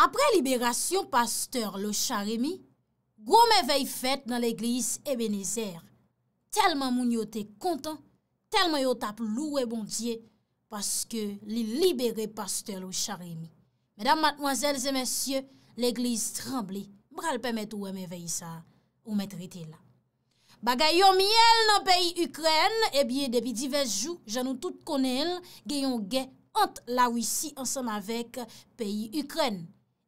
apre liberasyon pasteur lo charemi, gwo me vey fèt nan l'Eglise Ebenezer. Telman moun yo te kontan, telman yo tap lou e bondye, paske li liberé pasteur lo charemi. Medan matmwazèl zè mèsyè, l'Eglise tremble, bral pèmèt wè me vey sa ou mèt rete la. Bagayon mièl nan peyi Ukren, eh ebye debi divers jou, janon tout konel, geyon gen ant la wisi ansan avèk peyi Ukren.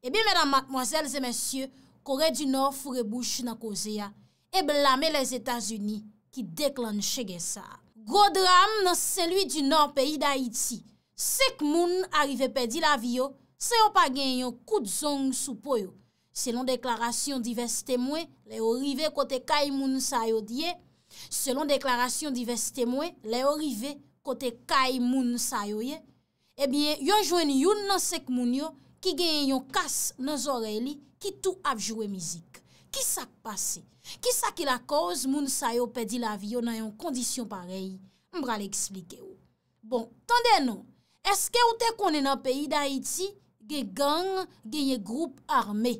Ebi eh menan, mademoiselles et messieurs, Korey du Nord furebouche na koze ya, e blame les Etats-Unis ki deklan chege sa. Go dram nan seloui du Nord peyi da Iti. Sek moun arrive pe di la vi yo, se yo pa gen yo kout zong sou po yo. Selon deklarasyon di vestemwe, le orive kote kaimoun sa yo diye. Selon deklarasyon di vestemwe, le orive kote kaimoun sa yo ye. Ebi yo jwen yon nan sek moun yo, ki genye yon kas nan zoreli, ki tou apjouwe mizik. Kisa k pase? Kisa ki la koz moun sa yo pedi la vi yo nan yon kondisyon parey? Mbra li eksplike yo. Bon, tande nou, eske ou te konen nan peyi da iti, genye gang, genye group arme?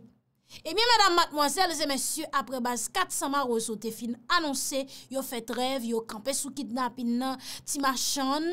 Emi, mèdam matmoazèl, zè mèsyò, apre baz kat samar ozote fin anonsè, yo fèt rev, yo kampè sou kitnap in nan ti machan,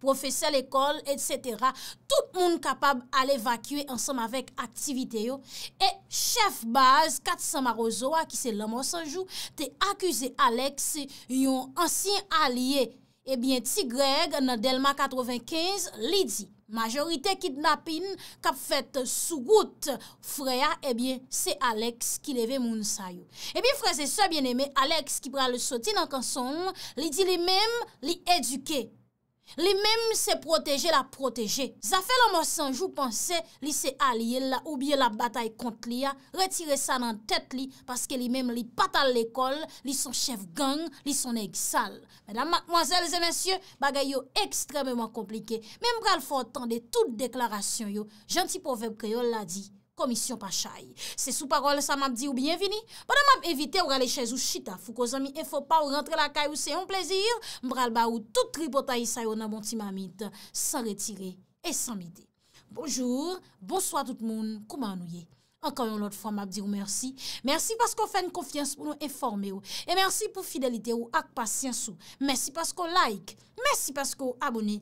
profese l'ekol, etc. Tout moun kapab al evakwe ansanm avek aktivite yo. E chef baz, katsanma rozoa, ki se laman sanjou, te akuse Alex yon ansin alie, ebyen eh Tigreg, nadelma 95, li di, majorite kidnapin kap fet sou gout freya, ebyen, eh se Alex ki leve moun sayo. Ebyen eh freze se bieneme, Alex ki pra le soti nan konson, li di li mem, li eduke. Li mèm se proteje la proteje Zafè la mò sanjou panse Li se aliye la oubiye la batay kont li ya Retire sa nan tèt li Paske li mèm li patal l'ekol Li son chef gang, li son eg sal Mèdame, mòzèl, zè mèsyè Bagay yo ekstremèman komplike Mèm kal fò otan de tout deklarasyon yo Janti poveb kreyo la di komisyon pa chay. Se sou parol sa map di ou bienvini, padan map evite ou gale chèz ou chita, fou ko zami e fò pa ou rentre la kay ou se yon plezir, mbral ba ou tout tri potay sa yo nan bonti mamit, san retire et san mide. Bonjour, bonsoit tout moun, kouman ou ye. Enkanyon lot fwa map di ou mersi, mersi paskou fèn konfians pou nou eforme ou, e mersi pou fidelite ou ak pasyans ou, mersi paskou like, mersi paskou abone.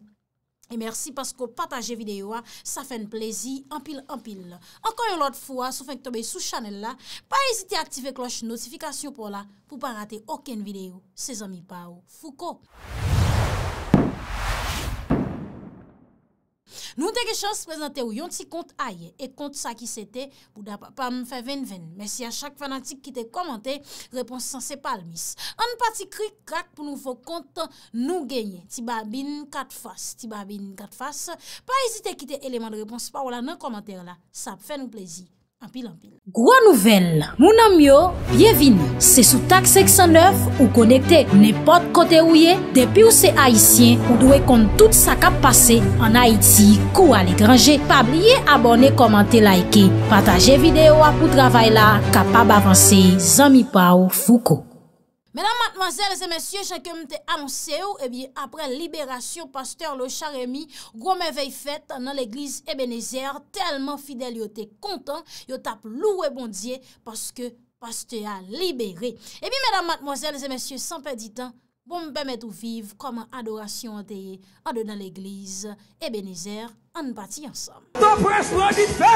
E mersi pasko pataje videyo a, sa fèn plezi, anpil anpil. Ankon yon lot fwa, sou fèn k tombe sou chanel la, pa ezite aktive kloche notifikasyon pou la, pou pa rate oken videyo, se zanmi pa ou. Fouko! Nou teke chans prezante ou yon ti kont aye E kont sa ki sete Pou da pa nan fe ven ven Mersi a chak fanatik ki te komante Repons san se pal mis An pati krik krak pou nou vo kont nou genye Ti babin kat fas Ti babin kat fas Pa esite ki te eleman de repons pa ou la nan komante la Sa fe nou plezi Gwa nouvel, mounan myo, byevini, se sou tak 609 ou konekte nepot kote ouye, depi ou se haisyen ou dwe kont tout sa kap pase an Haiti kou al ekranje. Pabliye abone, komante, laike, pataje videyo apou travay la, kapab avanse, zami pa ou fuko. Mèdam matmazèl, zè mèsyè, chè ke mte annonse ou, ebi eh apre liberasyon, pasteur lo charemi, gwo mè vey fèt nan l'eglise Ebenezer, telman fidel yo te kontan, yo tap lou e bondye, paske pasteur a liberé. Ebi mèdam matmazèl, zè mèsyè, sanpe ditan, pour me permettre de vivre comme adoration en dedans l'église et eh Bénézer en partie ensemble. Pas fait, pas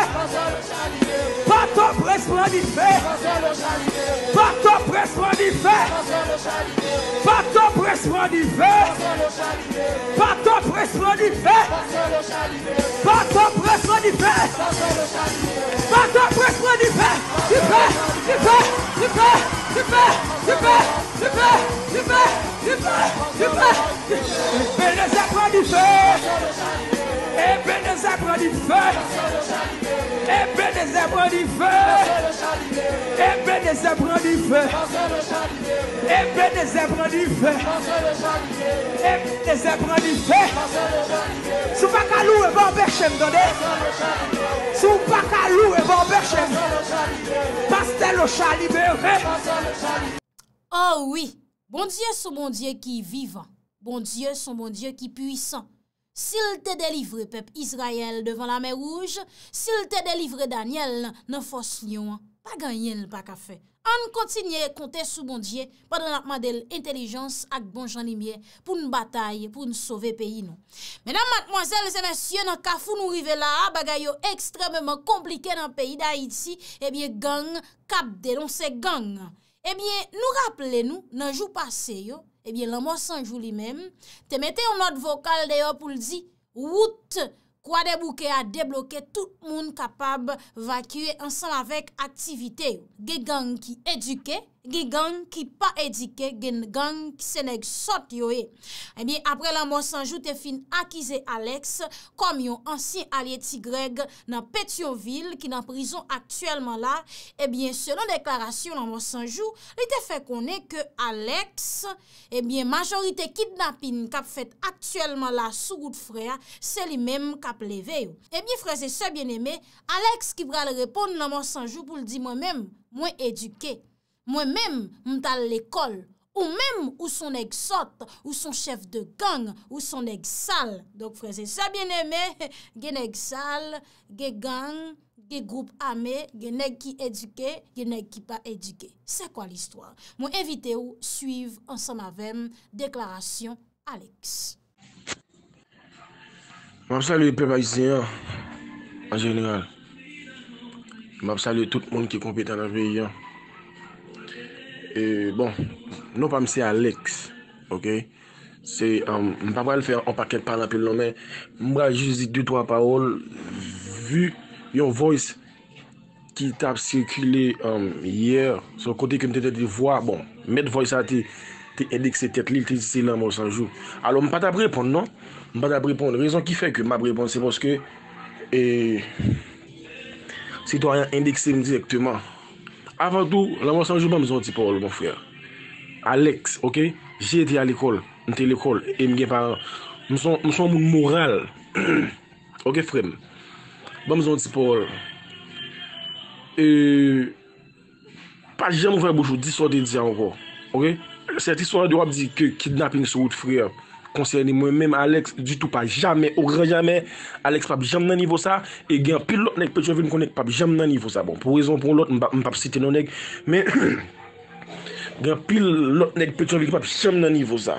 pas pas pas des du feu. des du feu. des des des feu. des feu. pas pas Pastel au chat Oh oui! Bondye sou bondye ki vivan, bondye sou bondye ki puisan. Sil te delivre pep Israel devan la merouj, sil te delivre Daniel nan fosnyon, pa ganyen l pa kafe. An kontinye konte sou bondye, padran apma del intelijans ak bon janimye, pou n batay, pou n sove peyi nou. Menan matmoazel, zene sye nan kafou nou rive la, bagay yo ekstrememan komplike nan peyi da iti, ebye eh gang kapde, non se gang an. Ebyen eh nou rappele nou nan jou pase yo, ebyen eh lan mò sanjou li menm, te mette yon not vokal de yo pou li di wout kwa debouke a debloke tout moun kapab vakye ansan avèk aktivite yo, ge gang ki eduke yo. Gigan ki pa edike gen gang seneg sot yo e. Ebyen eh apre lan monsanjou te fin akize Alex kom yon ansin alie tigreg nan Petionville ki nan prison aktuelman la. Ebyen eh selon deklarasyon lan monsanjou li te fe konen ke Alex ebyen eh majorite kidnapin kap fet aktuelman la sou gout freya seli mem kap leve yo. Ebyen freze se bieneme Alex ki pra le repon nan monsanjou pou li di mwen men mwen edike. Mwen mèm mwen tal lèkol, ou mèm ou son nèk sot, ou son chèf de gang, ou son nèk sal. Dok freze, sa bè nèmè, gen nèk sal, gen gang, gen group amè, gen nèk ki edike, gen nèk ki pa edike. Se kwa l'histoire? Mwen evite ou, suiv ansan ma vèm, deklarasyon Alex. Mwen sali pep a yisi yon, an genyal. Mwen sali tout moun ki kompetan an vey yon. E bon, nou pa mse Alex, ok? Se, m um, pa val fe an paket pan apel nan men, m pa jizik 2-3 paol Vu yon voice ki tap sikile yer, um, so kote kem te dete di vwa, bon, met voice a te indekse tet li, te silan m wos anjou Alo, m pa ta brepon nan? M pa ta brepon, rezon ki fe kem ma brepon, se poske E, se to a indekse m direkteman Afan tou, la mwen sanjou, ba mwen zon ti porol, mwen frye. Aleks, ok? Je eti al ekol, nte l'ekol, e mgen paran. Mwen son moun moral. Ok, frye? Ba mwen zon ti porol. E... Pati jen mwen fè bouchou, di sote di anko, ok? Sè ti sote di wap di ki kidnapping sou wout frye. konserne mwen menm Alex di tou pa jamen, ou gran jamen, Alex pap jam nan nivou sa, e gen pil lot nek pe chanvi mwen konen, pap jam nan nivou sa, bon, pou rezon pou lot, m pap siten non nek, men, gen pil lot nek pe chanvi mwen, pap jam nan nivou sa,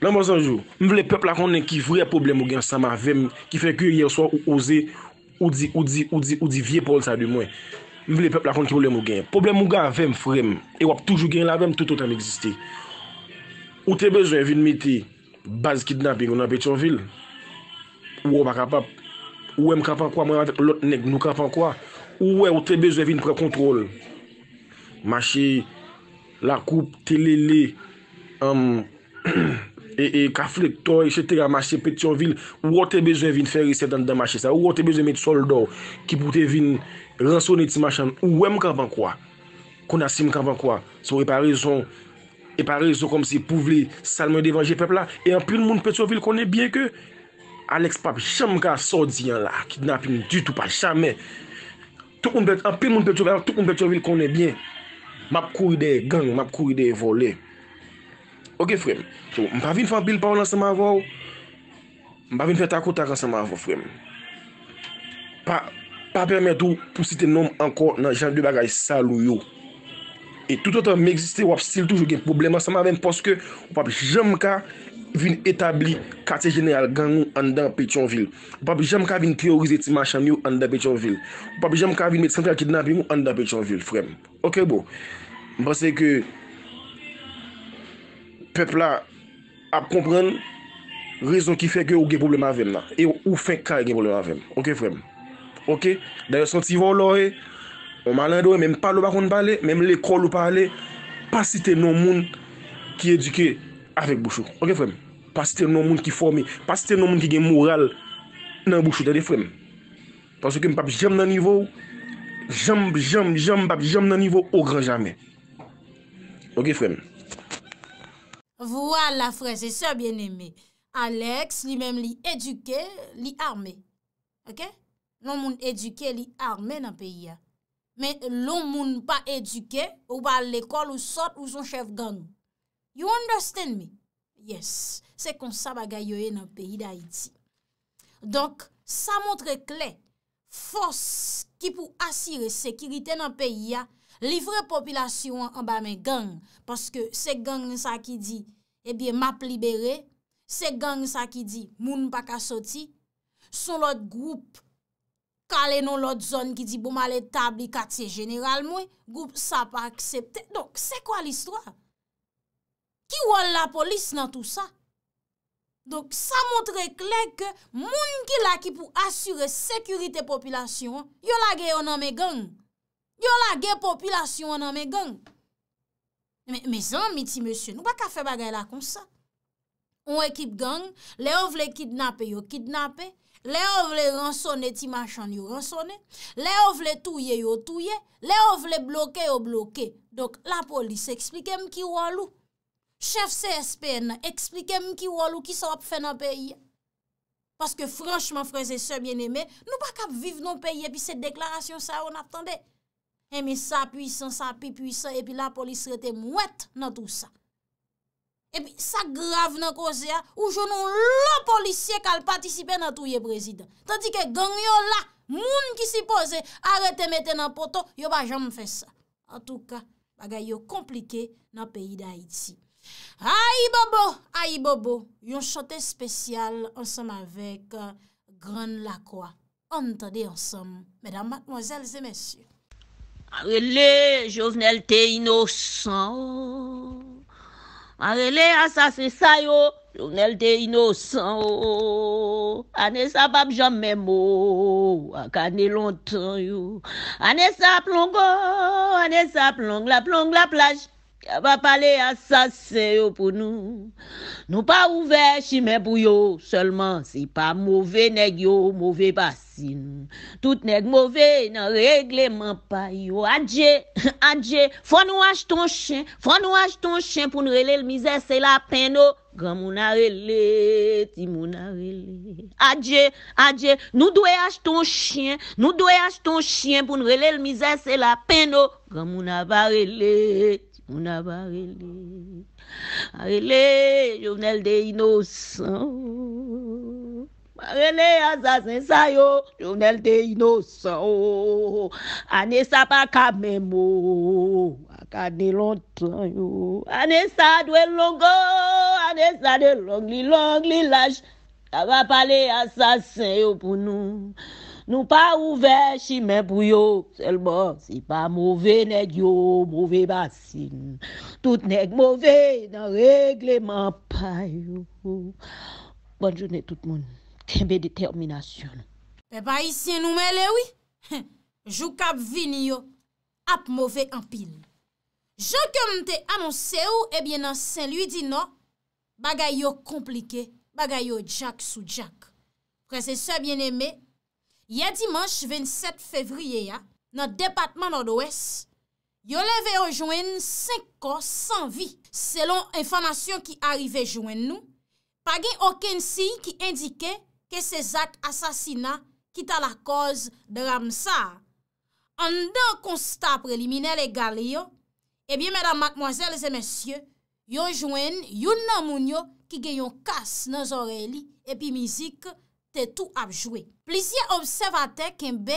nan mwen sanjou, mwen vle pep lakon nek ki vre problem mwen gen, sa ma vèm, ki fek yo yerswa ou oze, ou di, ou di, ou di, ou di, vie pou ol sa de mwen, mwen vle pep lakon ki vle mwen gen, problem mwen gen vèm frem, e wap toujou gen la v Baz kidnapping ou nan Petionville Ou wè m kapan kwa Ou wè ou te bezwe vin pre kontrol Mache la koup Telele E kaflek to Etc. Mache Petionville Ou wè ou te bezwe vin fe riset dan da mache sa Ou wè ou te bezwe met soldou Ki pwote vin ranson eti machan Ou wè m kapan kwa Konasim kapan kwa Se wè pa rezon pari sou kom si pouvli salman devanje pepla e anpil moun petrovil konen byen ke Alex pap chanm ka sa diyan la ki napin du tou pa chanmen anpil moun petrovil konen byen map kou de gang, map kou de volen ok frem, m pa vin fapil pa ou nan seman avou m pa vin feta kouta kan seman avou frem pa permet ou pou site nom anko nan jan de bagay salou yo E toutotan mèxiste wap stil toujou gen problem asama ven poske wap jèm ka vin etabli kate genè al gangou an dan pechonvil. Wap jèm ka vin kriorize ti machan ni ou an dan pechonvil. Wap jèm ka vin met sanke al kidnabi ou an dan pechonvil. Frem, ok bo. Mpase ke pepla ap kompren rezon ki fè ke ou gen problem avèm la. E ou fèk ka gen problem avèm. Ok frem. Ok, dè yon sentivou lò e. O malan doye, mèm pale ou bakoun pale, mèm l'ekol ou pale, pasi te nou moun ki eduke avèk bouchou. Ok frem? Pasi te nou moun ki forme, pasi te nou moun ki gen moral nan bouchou. Tade frem? Paso ke m pap jem nan nivou, jem, jem, jem, pap jem nan nivou, ou gran jame. Ok frem? Vwa la fre, se se bien eme. Alex, li mèm li eduke, li arme. Ok? Nou moun eduke, li arme nan peyi ya. Men loun moun pa eduke, ou pa l'ekol ou sot ou zon chef gang. You understand me? Yes, se kon sa bagay yoe nan peyi da iti. Donk, sa montre kle, fos ki pou asire sekirite nan peyi ya, livre popilasyon an ba men gang, paske se gang nsa ki di, ebi eh map libere, se gang nsa ki di, moun pa kasoti, son lot group, Kale non lot zon ki di bou mal etabli katye jeneral mwen. Goup sa pa aksepte. Donk, se kwa l'istwa? Ki wol la polis nan tout sa? Donk, sa montre klek ke moun ki laki pou asyre sekurite popilasyon. Yo la gey o nan me gang. Yo la gey popilasyon o nan me gang. Me zan, mi ti monsye, nou ba ka fe bagay la kon sa? On ekip gang, le ou vle kidnap yo, kidnap yo. Le ou vle ransone ti machan yo ransone, le ou vle touye yo touye, le ou vle bloke yo bloke. Donk la polis eksplike m ki walu, chef CSPN eksplike m ki walu ki sa wap fè nan peye. Paske franchman franse se bien eme, nou pa kap vive nan peye pi set deklarasyon sa yo natande. Emi eh, sa pwisan, sa pi pwisan, epi la polis rete m wet nan tout sa. E pi, sa grav nan koze a, ou jounou lò polisye kal patisipe nan tou ye prezident. Tanti ke ganyon la, moun ki si pose, arete mette nan poto, yo ba jom fè sa. An tou ka, bagay yo komplike nan peyi da Haiti. Hayi bobo, hayi bobo, yon chote spesyal ansam avek euh, Gran Lacroix. Antade ansam, medan matmozèl zè mèsyè. Arele, jounel te inosan. Marele a sa se sa yo, jounel de inosan yo, oh, oh, oh, ane sa bab jam menmou, akane lontan yo, ane sa plongo, ane sa plong la plong la plaj. Kè va pale asasè yo pou nou. Nou pa ouve chime bou yo. Sèlman, se pa mouve neg yo, mouve basi nou. Tout neg mouve, nan regleman pa yo. Adje, adje, fwa nou ashton chen. Fwa nou ashton chen pou nou rele l mizè, se la pen nou. Gam mou na rele, ti mou na rele. Adje, adje, nou dwe ashton chen. Nou dwe ashton chen pou nou rele l mizè, se la pen nou. Gam mou na rele, ti mou na rele. Moun avarele, arele, jounel de inousan. Marele asasen sayo, jounel de inousan. Ane sa pa ka memo, akade lontan yo. Ane sa dwen longo, ane sa de longli longli laj. Kava pale asasen yo pou nou. Nou pa ouve chi men pou yo, selman si pa mouve neg yo, mouve basin. Tout neg mouve, nan regleman pa yo. Bonjoune tout moun, kembe determinasyon. Pe pa isye noumele ou, jou kap vini yo, ap mouve empin. Jou kemte amonsè ou, ebyen eh nan sen luy di no, bagay yo komplike, bagay yo jak sou jak. Kwa se se bien eme, Ya dimanche 27 fevriye ya, nan depatman an do es, yo le ve yo jwen 5 ko san vi selon informasyon ki arive jwen nou, pagi okensi ki indike ke se zat asasina kita la koz de Ramsar. An de konsta prelimine legal yo, ebyen mèdam matmoazèl zè mèsyè, yo jwen yon nan moun yo ki gen yon kas nan zoreli epi mizik yo. te tou apjwe. Plisye obseva te ken be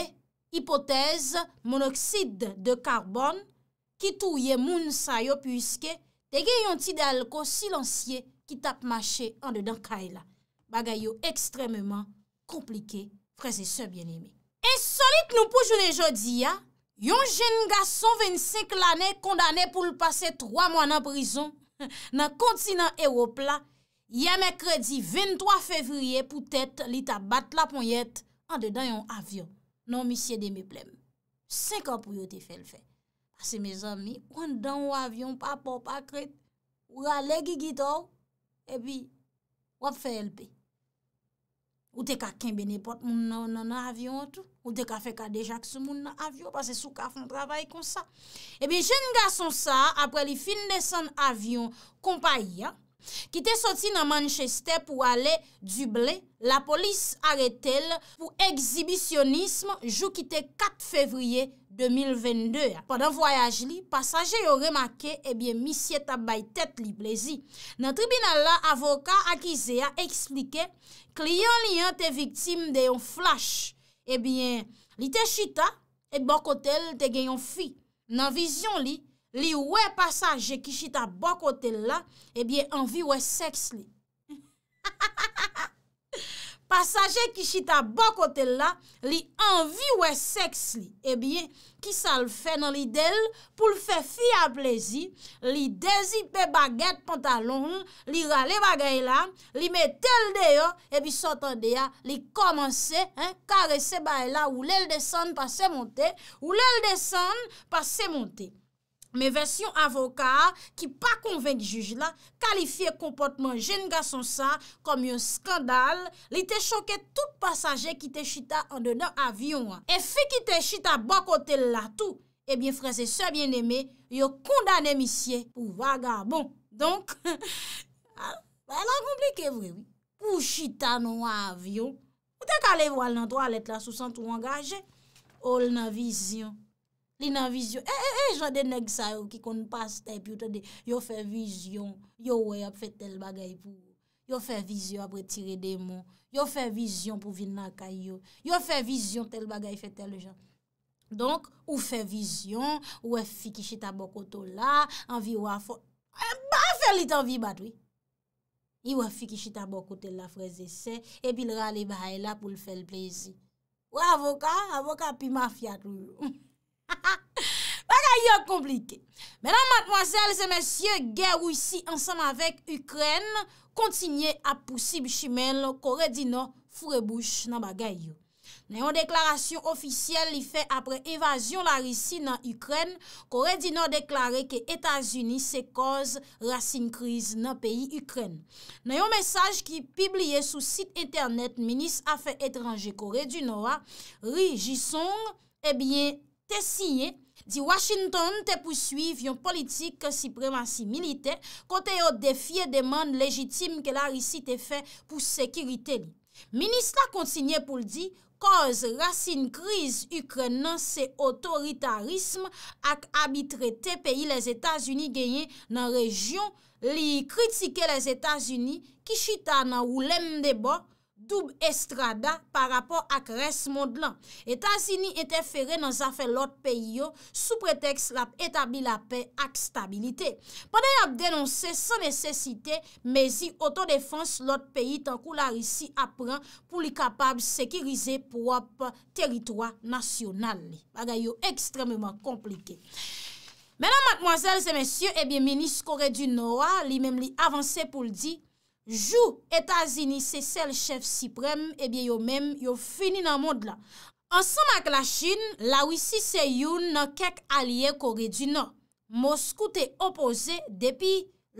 hipotez monoksid de karbon ki tou ye moun sa yo pwiske te gen yon ti de alko silansye ki tap mache an de dan kaila. Bagay yo ekstrememan komplike prese se bien ime. En solit nou pou jounen jodi ya, yon jen nga son 25 lane kondane pou l'pase 3 mwan nan prizon nan kontinan Eropla Yè mè kredi, 23 fevriye, pou tèt, li ta bat la ponyèt, an de dan yon avyon. Non misye de mi plem. Sen ka pou yo te fèl fèl. Asè mè zami, ou an dan w avyon, pa po, pa kred, ou a legi gito, e bi, wap fèl pè. Ou te ka kenbe ne pot moun nan avyon an tou, ou te ka fèk a deja kse moun nan avyon, pasè sou ka fèm travay kon sa. E bi, jen ga son sa, apre li fin desan avyon, kompa yon, Ki te soti nan Manchester pou ale du blè, la polis are tel pou eksibisyonisme jou ki te 4 fevriye 2022. Pendan voyaj li, pasaje yo remake ebyen misye tabay tet li blezi. Nan tribunal la, avoka akize ya eksplike kliyon li an te viktim de yon flash. Ebyen li te chita e bokotel te gen yon fi nan vizyon li. Li we pasaje ki chita bok otel la, ebyen anvi we seks li. Pasaje ki chita bok otel la, li anvi we seks li. Ebyen, ki sal fe nan li del pou l fe fi a plezi, li dezi pe baget pantalon, li rale bagay la, li me tel deyo, eby sotan deya, li komanse, kare se bay la, ou lel desen pa se monte, ou lel desen pa se monte. Men versyon avoka ki pa konvenk juj la, kalifiye kompotman jen ga son sa kom yon skandal, li te choke tout pasaje ki te chita an de nan avyon. E fi ki te chita bakote la tou, ebyen freze sebyen eme, yo kondane misye pou vagabon. Donk, ala komplike vwe, pou chita nan avyon, ou te kale vo al nan do alet la sou santou wangaje, ol nan vizyon. Li nan vizyon, e, e, e, jwande neg sa yo ki kon pas ta epi ou te de, yo fè vizyon, yo wè ap fè tel bagay pou, yo fè vizyon apre tire demon, yo fè vizyon pou vin nan kayo, yo fè vizyon tel bagay fè tel jan. Donk, ou fè vizyon, ou wè e fikishita bokoto la, anvi wafo, e, ba, fè lit anvi batwi. I wè fikishita bokote la freze se, e pi lra li bahay la pou l fè l plezi. Ou avoka, avoka pi mafya tout. Ha ha ha, bagay yo komplike. Menan matmoazel, se mensyen ger wisi ansanm avek Ukren, kontinye apousib chimen lo kore di nou furebouche nan bagay yo. Nèyon deklarasyon ofisyel li fe apre evasyon la risi nan Ukren, kore di nou deklare ke Etasuni se koz rasin kriz nan peyi Ukren. Nèyon mesaj ki pibliye sou sit internet, minis afe etranje kore di nou a ri jison, e eh bie Di Washington te pousuiv yon politik ke sipremansi milite kote yo defye deman lejitim ke la risi te fe pou sekirite li. Minist la kontsigne pou ldi, koz rasin kriz ukre nan se otoritarism ak abitre te peyi les Etats-Unis genye nan rejyon li kritike les Etats-Unis kishita nan oulem deba toub estrada pa rapor ak res mod lan. Etasini ete fere nan zafen lot peyo sou preteks la etabi la pe ak stabilite. Paday ap denonse san nesesite mezi otodefans lot peyi tan kou la risi apren pou li kapab sekirize pou ap teritwa nasyonal ni. Bagay yo ekstrememan komplike. Menan matmoazel se mensyo ebyen menis kore du Noah li mem li avanse pou li di Jou Etazini se sel chef siprem, ebyen yo men yo fini nan mod la. Ansem ak la Chin, la wisi se yon nan kek alie kore di nan. Moskou te opose depi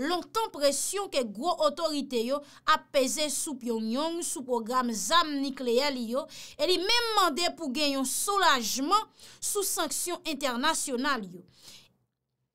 lontan presyon ke gwo otorite yo apese sou pion yon, sou program zam nikleye li yo, e li men mande pou gen yon solajman sou sanksyon internasyonal yo.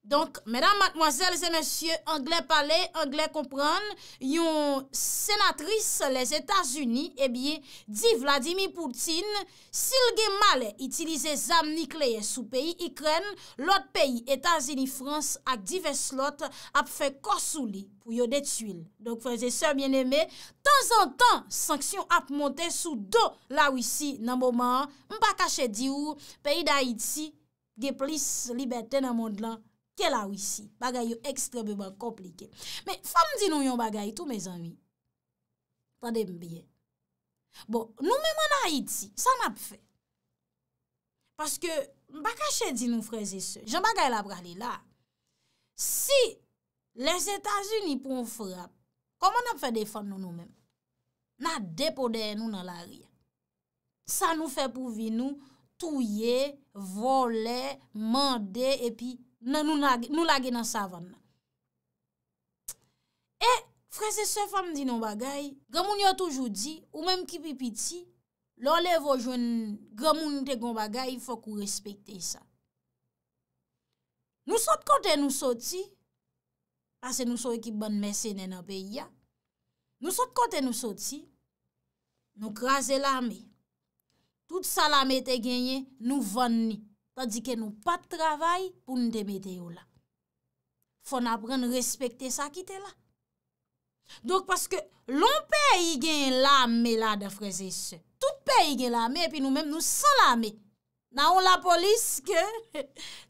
Donc, mesdames, mademoiselles et messieurs, anglais parlez, anglais comprennent, yon senatrice les Etats-Unis, eh bien, dit Vladimir Poutine, s'il ge male itilize zam nikleye sou peyi, ikren, lot peyi, Etats-Unis, France, ak divers lot ap fe korsou li pou yo detuile. Donc, fèze, sè, mwen eme, tan an tan, sanksyon ap monte sou do la wisi nan mouman, mpa kache di ou, peyi da Haiti, ge plis liberte nan moun lan. Kè la wisi, bagay yo ekstrem beban komplike. Me, fam di nou yon bagay tou me zanwi. Tande m biye. Bon, nou men mwen a iti, sa m ap fe. Paske, m bakache di nou freze se. Joun bagay la prale la. Si, les Etats-Unis pou m frap, koman ap fe defan nou nou men? Na depodeye nou nan la riyan. Sa nou fe pou vi nou, touye, vole, mande, epi, nan nou lage nan savan nan. E, freze se fam di nan bagay, gamoun yo toujou di, ou menm ki pipiti, lor lev o joun, gamoun te kon bagay, fok ou respekte sa. Nou sot kote nou soti, pase nou soti ki ban mese nen apeya, nou sot kote nou soti, nou kras el ame, tout sa l ame te genye, nou van ni. Tadi ke nou pat travay pou nou demete yo la. Fon apren respecte sa ki te la. Donk paske loun pe yi gen la me la defreze se. Tout pe yi gen la me, epi nou menm nou san la me. Nan ou la polis ke,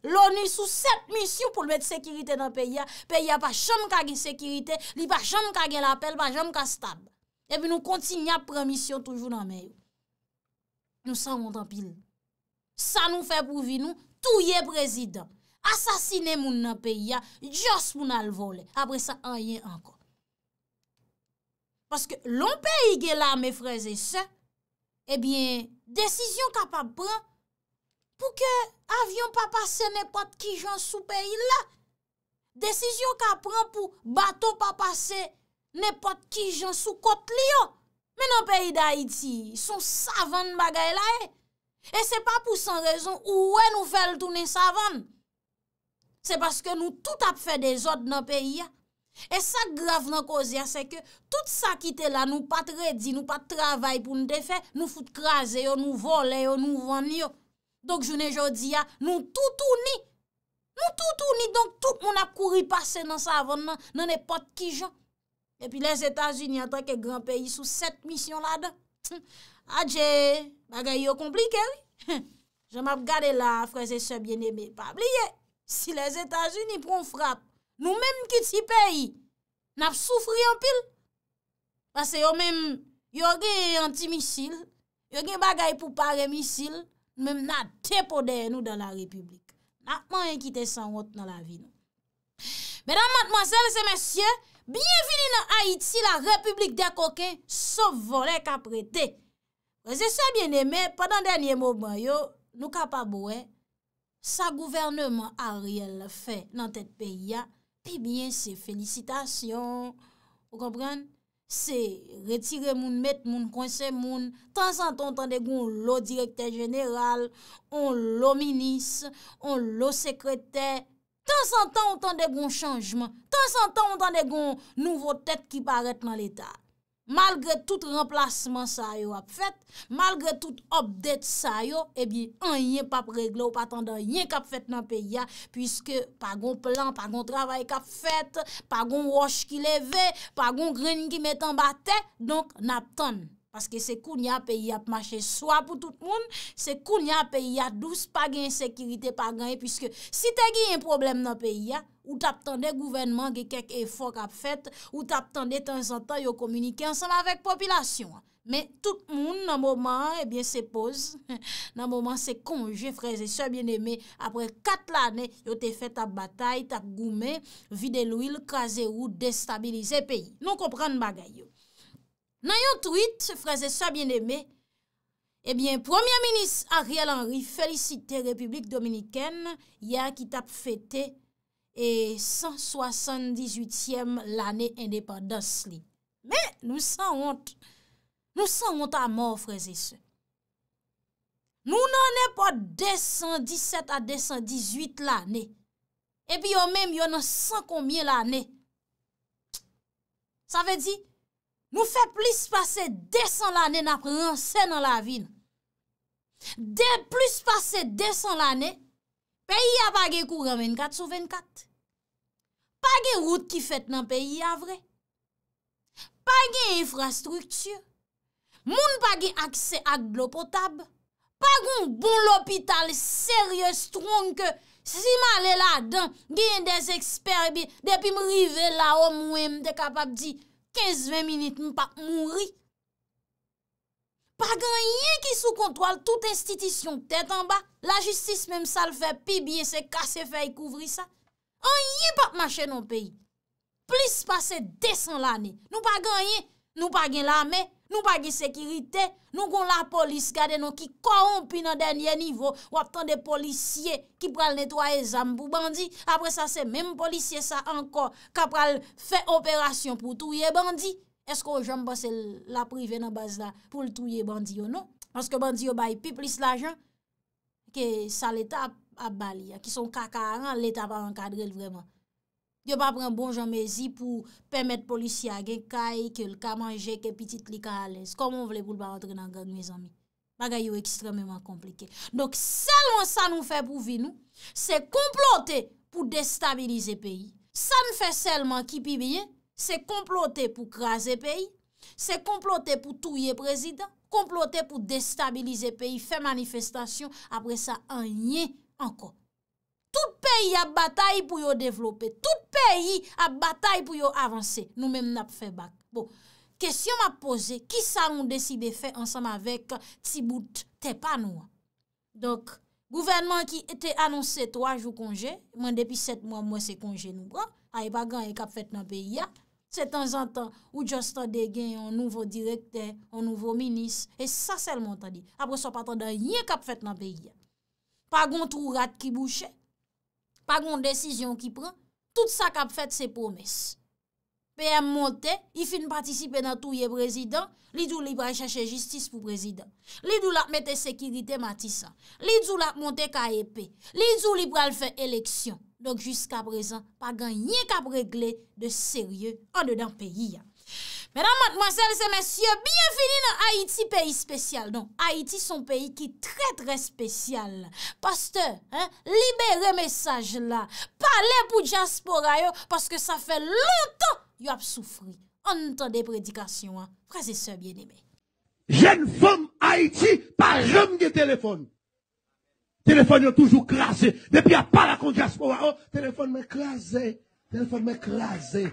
louni sou set misyo pou lwet sekirite nan pe ya, pe ya pa jom kage sekirite, li pa jom kage la pel, pa jom kastab. Epi nou konti nya premisyon toujou nan me yo. Nou san montan pil. San nou fè pou vi nou, tou ye prezidant. Asasine moun nan peyi ya, jos moun al vole. Apre sa, an yè ankon. Paske lon peyi ge la me freze se, ebyen, desisyon ka pa pran, pou ke avyon pa pase nepot ki jan sou peyi la. Desisyon ka pran pou bato pa pase nepot ki jan sou kot li yo. Men nan peyi da iti, son savan bagay la e. E se pa pou san rezon ou wè nou fèl tounen savan. Se baske nou tout ap fè de zot nan peyi ya. E sa grav nan kozi ya se ke tout sa ki te la nou pat redi, nou pat travay pou nou defè, nou fout krasè yo, nou volè yo, nou van yo. Donk jounen jò di ya, nou tout ou ni. Nou tout ou ni, donk tout moun ap kouri pase nan savan nan, nan ne pot ki jan. E pi les Etats-Unis atak e gran peyi sou set misyon la dan. Adjèe. Bagay yo komplike, wè. Jè m ap gade la, frèze sebyenè, mè pabliye. Si les Etats-Unis proun frap, nou mèm ki ti peyi, n ap soufri anpil. Pase yo mèm, yo gen anti-missil, yo gen bagay pou pare missil, nou mèm na depodey nou dan la Republik. Napman yon ki te san wot nan la vi nou. Mèdam matmazèl se mèsyè, bienvini nan Haïti la Republik de Akokè, so volèk ap retey. Je sa bien eme, padan denye mou ban yo, nou ka pa boue, sa gouvernement a riel fe nan tet pe ya, pi bien se felicitasyon, ou kompren, se retire moun, met moun, konse moun, tan san tan de goun lo direkte general, on lo minis, on lo sekrete, tan san tan ou tan de goun chanjman, tan san tan ou tan de goun nouvo tet ki paret nan l'Etat. Malgre tout remplasman sa yo ap fet, malgre tout opdet sa yo, ebi eh an yin pa pregle ou pa tendan yin kap fet nan peya, pwiske pa gon plan, pa gon travay kap fet, pa gon wosh ki leve, pa gon greni ki metan bate, donk nap tendan. Paske se koun ya peyi ap mache swa pou tout moun, se koun ya peyi ap douz pa gen sekirite pa gen, puisque si te gen yon problem nan peyi ya, ou tap tande gouvenman ge kek efok ap fet, ou tap tande tan zantan yo komunike ansan avèk populasyon. Men tout moun nan mouman se pose, nan mouman se konje freze, se bien eme apre kat l'ane yo te fet ap batay, tap goumen, vide l'ouil, kaze ou destabilize peyi. Non kompran bagay yo. Nan yon tweet, frèze sè bien emè, ebyen, eh Premier Ministre Ariel Henry felisite Republik Dominikèn yè ki tap fète e 178èm l'année indépendance li. Mè, nou san honte, nou san honte a mò, frèze sè. Nou nanè pa 217 à 218 l'année, ebyen yon mèm yon nan 100 koumye l'année. Sa vè di? Mou fè plis pase desan lanen ap rense nan la vin. De plis pase desan lanen, peyi a bagi kou gamin kat sou ven kat. Pagi route ki fèt nan peyi a vre. Pagi infrastruktye. Moun pagi akse ak blo potab. Pagoun bon l'opital serye stroun ke si man el adan gen des eksper bi depi m rive la om ou em de kapab di 15-20 minit nou pa mounri. Pa gen yè ki sou kontwal tout institisyon tèt an ba, la jistis menm sal fè pi biye se kase fè y kouvri sa. An yè pa machè nan peyi. Plis pase desan lani, nou pa gen yè. Nou pa gen lame, nou pa gen sekirite, nou kon la polis gade nou ki korompi nan denye nivou wap tan de polisye ki pral netoye zan pou bandi. Apre sa se menm polisye sa ankon ka pral fe operasyon pou touye bandi. Esko jom basel la prive nan baz la pou touye bandi yo nou? Maske bandi yo bay pi plis la jan ki sa leta ap bali, ki son kakaran leta va ankadrel vreman. Yo pa pren bon jamezi pou pemet polisiya gen kay, ke l ka manje, ke pitit li ka halez. Koman vle pou l pa wotre nan gag nou e zami? Bagay yo ekstrememan komplike. Donk selman sa nou fe pou vi nou, se komplote pou destabilize peyi. San fe selman ki pi biye, se komplote pou krasi peyi, se komplote pou touye prezident, komplote pou destabilize peyi, fe manifestasyon, apre sa anye anko. Toute peyi ap batay pou yo devlope. Toute peyi ap batay pou yo avanse. Nou menm nap fe bak. Bon, kesyon ma pose, ki sa yon deside fe ansam avek si bout te pa nou an? Donk, gouvernement ki te anonse 3 jou konje, mwen depi 7 moun mwen se konje nou an, a e bagan e kap fet nan peyi ya. Se tan zan tan, ou justan de gen yon nouvo direkte, yon nouvo minis, e sa sel moun ta di. Apre so patanda, yon kap fet nan peyi ya. Pa gontrou rat ki bouche, pa goun decisyon ki pran, tout sa kap fet se promes. P.M. monte, i fin patisipe nan touye prezident, li djou libra chache justice pou prezident. Li djou la mette sekirite matisa. Li djou la monte K.E.P. Li djou libra l fe eleksyon. Donk jiska prezant, pa goun nye kap regle de serye an de dan peyi ya. Madame, mademoiselles et messieurs, bienvenue dans Haïti, pays spécial. Non, Haïti son pays qui est très très spécial. Pasteur, libérez mes sages là. Parlez pour Jaspora, parce que ça fait longtemps qu'il y a souffri. On entend des prédications. Présesseur bien aimé. Je ne fonde Haïti pas j'aime les téléphones. Les téléphones ont toujours crassé. Depuis à part la con Jaspora, les oh, téléphones m'ont crassé. Les téléphones m'ont crassé.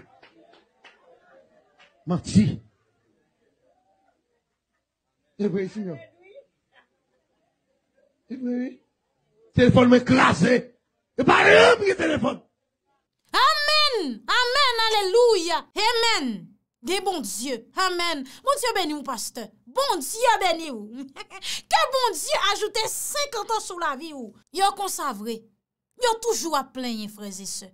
menti. Et puis, ici, Et oui. téléphone ne Et pas rien le téléphone. Amen. Amen. Alléluia. Amen. Des bon Dieu. Amen. Bon Dieu béni mon pasteur. Bon Dieu béni que bon Dieu ajoute 50 ans sur la vie ou. Yo y Yo toujours à plaindre, frères et sœurs.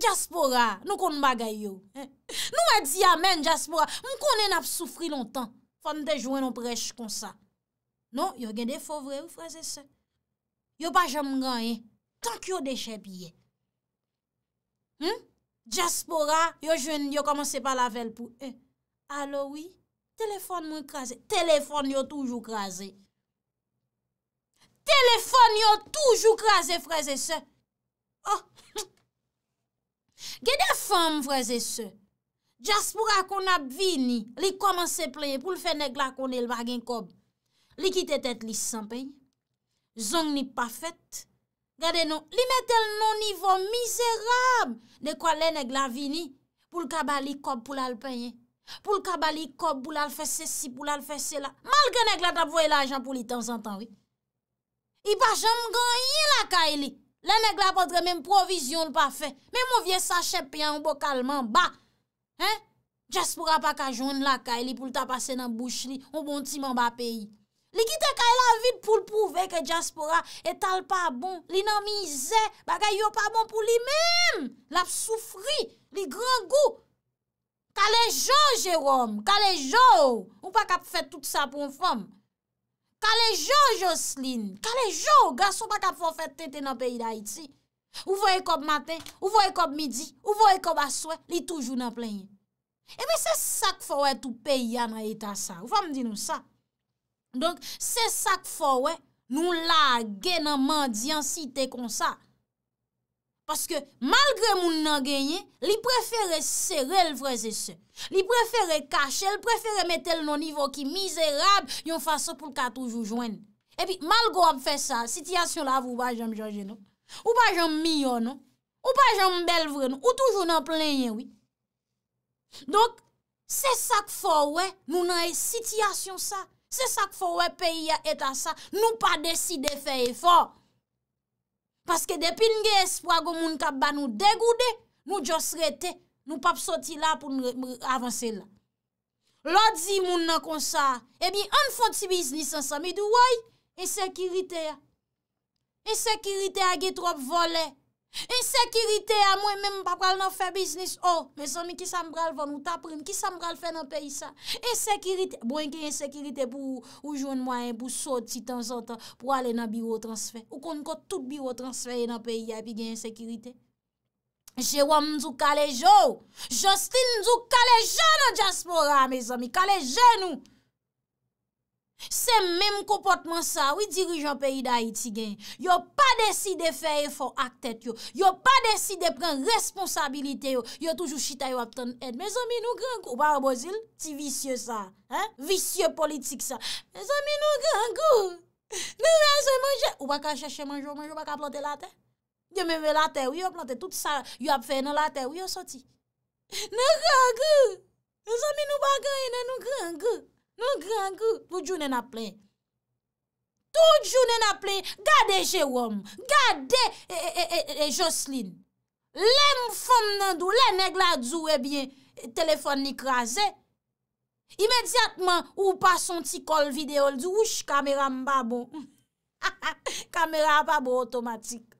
Djaspora, nou kon m bagay yo. Eh. Nou mè di amen, Djaspora. M konen ap soufri lontan. Fante jwen nou prej kon sa. Non, yo gen defo vre ou, freze se. Yo pa jem m gan, he. Tan ki yo deche pye. Hmm? Djaspora, yo jwen, yo komanse pa la vel pou. Eh. Alo, oui. Telefon mwen kaze. Telefon yo toujou kaze. Telefon yo toujou kaze, freze se. Oh! Gede fèm vreze se, jaspoura kon ap vini, li koman se plenye pou l fe negla kon el bagen kob. Li kite tet li san penye, zong ni pa fèt, gade nou, li metel nou nivou mizerab, de kwa le negla vini pou l kaba li kob pou l al penye, pou l kaba li kob pou l al fè se si pou l al fè se la. Mal gen negla tap vwe la ajan pou li tan zan tan vi. I pa jom ganyen la ka elik. Le neg la podre menm provizyon l pa fe. Menm ou vie sa chepeyan ou bo kalman ba. He? Jaspora pa ka joun lakay li pou l tapase nan bouch li ou bon timan ba peyi. Li kite kay la vid pou l pouve ke jaspora etal pa bon. Li nan mize bagay yo pa bon pou li menm. Lap soufri. Li gran gou. Kale jo Jérôme. Kale jo. Ou pa kap fè tout sa pon fòm. Kalejou Joseline, kalejou, ga sou bak ap fò fè tè tè nan peyi da iti. Ou fò ekop matè, ou fò ekop midi, ou fò ekop aswè, li toujou nan plenye. E mi se sak fò wè tou peyi ya nan eta sa, ou fò m di nou sa. Donk se sak fò wè, nou lage nan mandi an si te kon sa. Paske malgre moun nan genye, li prefere sere l vreze se. Li prefere kache, li prefere mette l nou nivou ki mizerab yon fase pou l katoujou jwen. Epi malgo ap fe sa, sityasyon la ou pa jom jonge nou, ou pa jom miyo nou, ou pa jom bel vre nou, ou toujou nan plenye wii. Donk se sak fowe moun nan e sityasyon sa, se sak fowe peyi a eta sa, nou pa deside feye fowe. Paske depin ge espwa go moun kab ba nou degou de, nou jos rete, nou pap soti la pou nou avanse la. Lodzi moun nan konsa, ebi an foti biznis ansa mi di woy, e sekirite ya. E sekirite ya ge trop vole. Ensekirite a mwen menm pa pral nan fe biznis Oh, mes anmi ki sa mbral van ou ta prim Ki sa mbral fe nan peyi sa Ensekirite, mwen gen ensekirite pou ou joun mwayen Pou sot si tan sotan Pou ale nan biro transfer Ou kon kon tout biro transfer e nan peyi ya Pi gen ensekirite Jérôme zou kalejou Jostine zou kalejou nan diaspora Mes anmi kalejou nou Sè mèm kompòtman sa, wè dirijan peyi da iti gen. Yo pa deside fè efò ak tèt yo. Yo pa deside pren responsabilite yo. Yo toujou chita yo ap tèn et. Mè zòmè nou kè an kò. Ou pa an bozil, ti visye sa. Visye politik sa. Mè zòmè nou kè an kò. Nou mè an sè manjè. Ou pa ka chèche manjò, manjò, pa ka plante la tè. Dè mè mè la tè, wè yo plante tout sa. Yo ap fè nan la tè, wè yo sò ti. Nou kè an kò. Mè zòmè nou pa kè enè nou kè an kò. Mwen non, gran grou, tout jounen aple. Tout jounen aple, gade Jérôme, gade eh, eh, eh, Jocelyne. Lè m fòm nan dou, lè neg la dzou ebyen, telefon ni krasè. Imediatman, ou pas son ti kol videol, dou wè ch kameram babo. Bon. Kameram babo otomatik.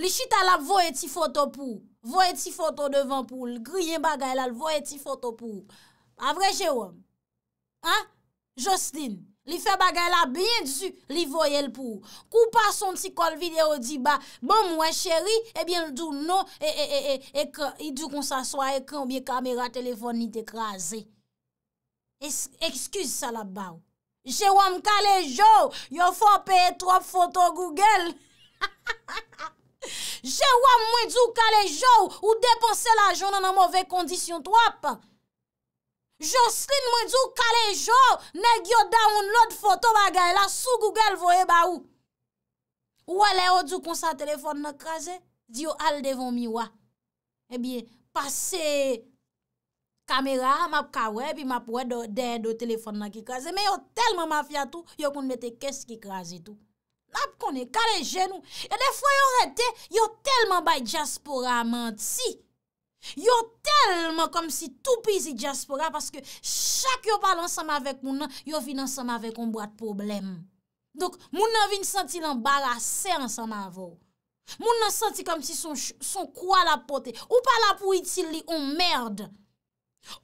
Li chitala voye ti fotopou. Voye ti fotodevan pou. Li griye bagay la, voye ti fotopou. Avre Jérôme. Ha? Jostin, li fe bagay la bine dzu li voyel pou ou. Kou pa son ti kol video di ba, bon mwen chéri, ebyen l do nou, e di kon se aswa ekran ou biye kamera telefoni dekaze. Eksküze sa la ba ou. Jè wan mwen kale jow, yo fò pèye tròp fotò Google. Jè wan mwen dzo kale jow, ou depanse la jow nan anmove kondisyon tròp. Josrine mwen djou kalejou, neg yo down load foto bagay la sou Google voye ba ou. Ou wale yo djou konsa telefon nan kreze, di yo al devon miwa. E eh biye, pase kamera, map kawè, bi map wè den do telefon nan ki kreze. Me yo telman mafya tou, yo kon mette kes ki kreze tou. Nap konen, kalejou genou. E defo yo rete, yo telman bay diaspora manti. Yo telman kom si toupi zi diaspora paske chak yo pal ansama vek mounan yo vin ansama vek on bwa t'problem. Dok mounan vin santi l'embarase ansama avon. Mounan santi kom si son kwa la pote. Ou pala pou iti li on merd.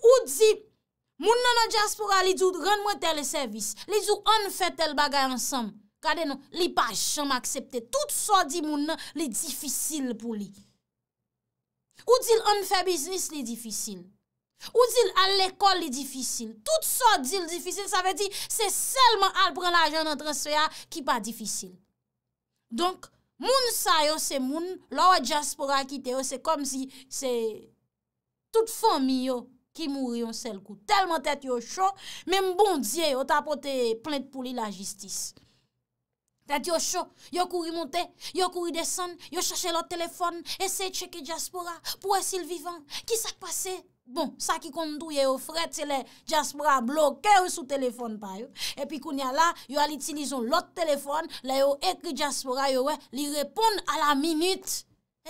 Ou di mounan nan diaspora li djou ren mwen tel le servis. Li djou an fe tel bagay ansam. Kade nou li pa chanm aksepte. Tout so di mounan li difisil pou li. Ou dil an fe biznis li difisil, ou dil an lekol li difisil, tout sa dil difisil, sa ve di se selman al pren la jen an transfya ki pa difisil. Donk, moun sa yo se moun, lo a diaspora ki te yo, se kom si se tout fomi yo ki mouri yon sel kou. Telman tet yo sho, men bon diye yo ta pote plente pou li la jistis. Lè ti yo chok, yo kouri monte, yo kouri desen, yo chache lòt telefon, ese cheke Djaspora pou esil vivan. Ki sa k pase? Bon, sa ki kondou yo yo fred se le Djaspora blokè yo sou telefon pa yo. E pi koun ya la, yo alitilizon lòt telefon, le yo ekri Djaspora yo we, li repon a la minute.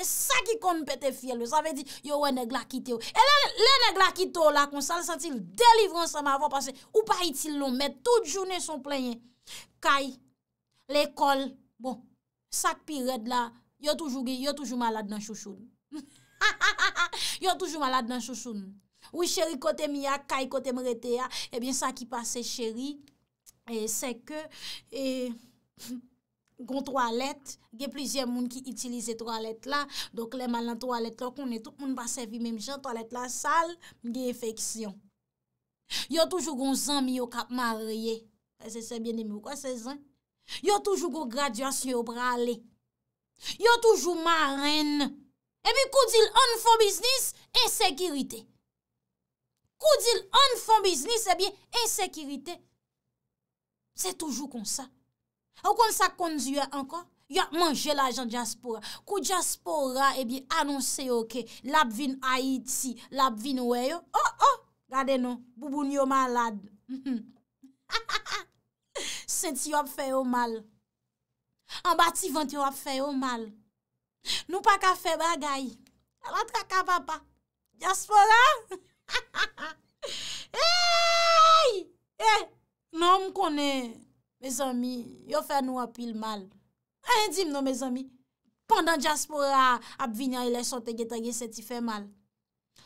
E sa ki kon pete fiel yo, sa ve di yo we negla kite yo. E le negla kite yo la, kon sa l satil delivran sa ma vo pase. Ou pa itil lon, me tout jounè son plenye. Kaye. L'ekol, bon, sak pi red la, yo toujou malade nan chouchoun. Yo toujou malade nan chouchoun. Ou chéri kote mi a, kai kote mrete a, e bin sa ki pase chéri, se ke, gon toalet, ge plizye moun ki itilize toalet la, donk le malan toalet lo konen, tout moun ba sevi menm jen, toalet la sal, ge efeksyon. Yo toujou gon zan mi yo kap marye, se se bine mi, wak se zan? Yo toujou go graduasyon yo brale. Yo toujou maren. Ebi kou di l'on fon biznis, e sekirite. Kou di l'on fon biznis, ebi e sekirite. Se toujou konsa. Ou konsa kondye anko, yo manje la jan diaspora. Kou diaspora, ebi eh anonsen yo ke, labvin Haiti, labvin weyo. Oh, oh, gade nou, bouboun yo malade. Mh, mm-hmm. mh. Senti yo ap fè yo mal. An bati vant yo ap fè yo mal. Nou pa ka fè bagay. An an tra ka papa. Jaspora! Eyyy! Non m konen. Me zami, yo fè nou apil mal. A yon dim nou me zami. Pendan jaspora ap vinyan e le sote getan gen senti fè mal.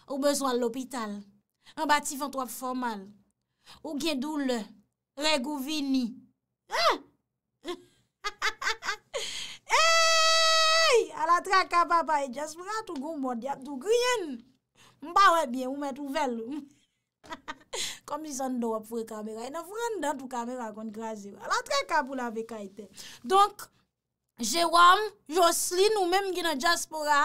Ou bezwa l'opital. An bati vant yo ap fè yo mal. Ou gen doule. Reg ou vini. Ha! Ha! Ha! He! Alatre ka baba e jaspora tou goun modi ap tou gwen. Mba we bien ou met ou velou. Kom li san do ap fwe kamera. E na fwen dan tou kamera kon grazi. Alatre ka pou la vek a ite. Donk, Jérôme, Jocely, nou mèm gina jaspora,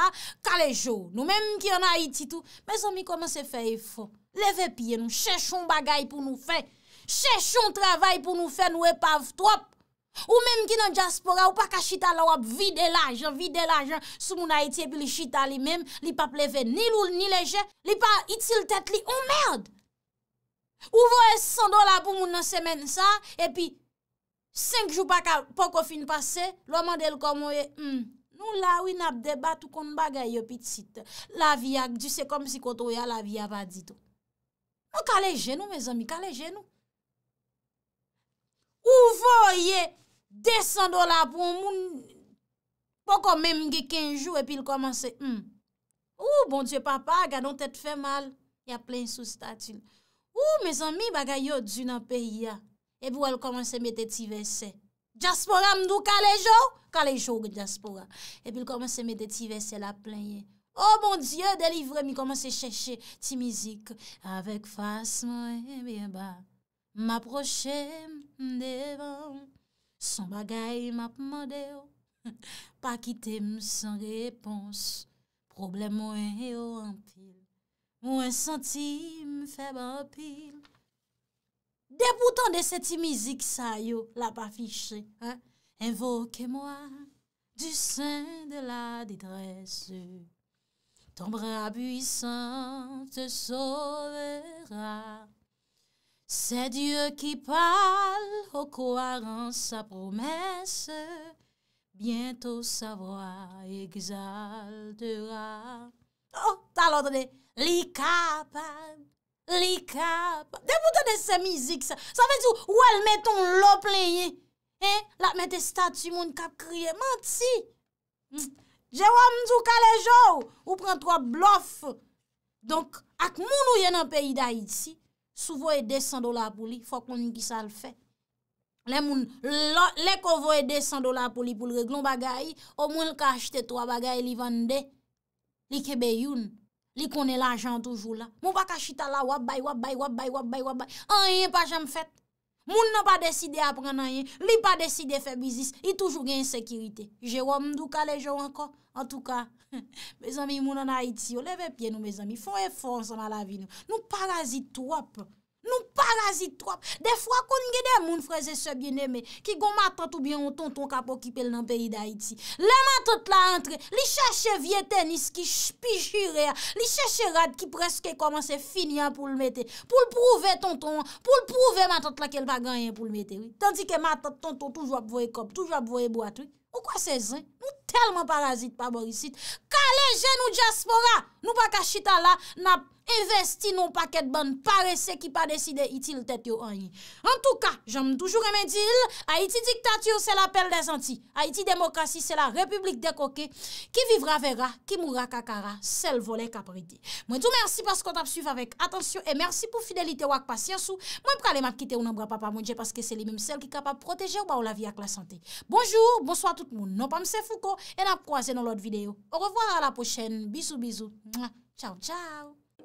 kalejou. Nou mèm gina Haiti tou. Mè son mi komanse fe e fon. Leve piye nou. Chèchoun bagay pou nou fe. Ha! Chèchon travay pou nou fè nou epav trop. Ou mèm ki nan diaspora, ou pa ka chita la wop, vide la jen, vide la jen, sou moun a iti epi li chita li mèm, li pa pleve ni loul ni leje, li pa iti l tèt li, ou mèrd. Ou vò e 100 dola pou moun nan semen sa, epi 5 jou pa kofin pase, lòman del komo e, hmm, nou la ou inap debat ou kon bagay yo pitit. La viya, du se kom si koto ya la viya va dit. Ou kalè jen nou, mè zami, kalè jen nou. Ou voye, desan do la pou moun, pou kon men mge kenjou, epil komanse, ou, bon diye papa, gwa don tete fe mal, ya plen sou statil. Ou, me zanmi, baga yo, dina peyi ya, epi wèl komanse mette ti vese. Jaspora mdou kalejo, kalejo gen jaspora. Epil komanse mette ti vese la plen ye. Ou, bon diye, delivre, mi komanse cheshe ti mizik, avek fas mwen, eh epi mba. M'aproche m'devan, Son bagay m'apmande yo, Pa kite m'san repons, Problem mwen yo anpil, Mwen senti m'feb anpil, Depoutan de seti mizik sa yo, La pa fiché, Envoke mwa, Du sen de la didresse, Ton brin abuisan te sovera, Se Diyo ki pal, o kwa ran sa promese, bientou sa vwa egzaldera. Oh, talo de li kapal, li kapal. De pou de de se mizik sa, sa ve di ou el meton lop leye, he, la mete statu moun kap kriye, manti. Jewa mzou kalejou, ou pren to a blof, donk ak moun ou yen an peyi da iti, Sou voye 200 dola pou li, fò kon yon ki sa l fè. Le moun, le kon voye 200 dola pou li pou l reglon bagay, o moun l ka achite 3 bagay li vande, li kebe yon, li konen l anjan toujou la. Moun pa kachita la wap bay, wap bay, wap bay, wap bay, wap bay, wap bay, anyen pa jem fèt. Moun nan pa deside apren anyen, li pa deside fè bizis, li toujou gen sekirite. Je wò mdou ka le jò ankon, an tou ka. Me zami moun an Aiti yo, leve pye nou me zami, fon e fon sa ma la vi nou Nou parazit wap, nou parazit wap De fwa kon ngede moun freze se bieneme, ki gon matat ou bien ou tonton ka pokipe l nan peri da Aiti Le matat la antre, li chache vie tenis ki spishire, li chache rad ki preske komanse fini an pou l mette Pou l prouve tonton, pou l prouve matat la kel baganyan pou l mette Tanti ke matat tonton toujwa pou vwe kop, toujwa pou vwe boat wik Ou kwa se zen? Nou telman parazit pa borisit. Kalejen nou diaspora. Nou pa kachita la nap. investi nou paket ban parese ki pa deside iti l tete yo anye. En tou ka, jom toujou remedil, Haiti diktatiyo se la pel desanti, Haiti demokrasi se la republik de koke, ki vivra vera, ki moura kakara, sel vole kapredi. Mwen tou mersi paskot ap suyf avek, atensyon e mersi pou fidelite wak pasyansou, mwen prale map kite ou nan bra papa mounje, paske se li menm sel ki kapap proteje ou ba ou la vi ak la sante. Bonjour, bonsoit tout moun, non pa mse fouko, en ap proase nou lot videyo. Ou revoan a la pochene, bisou bisou. Chow chow!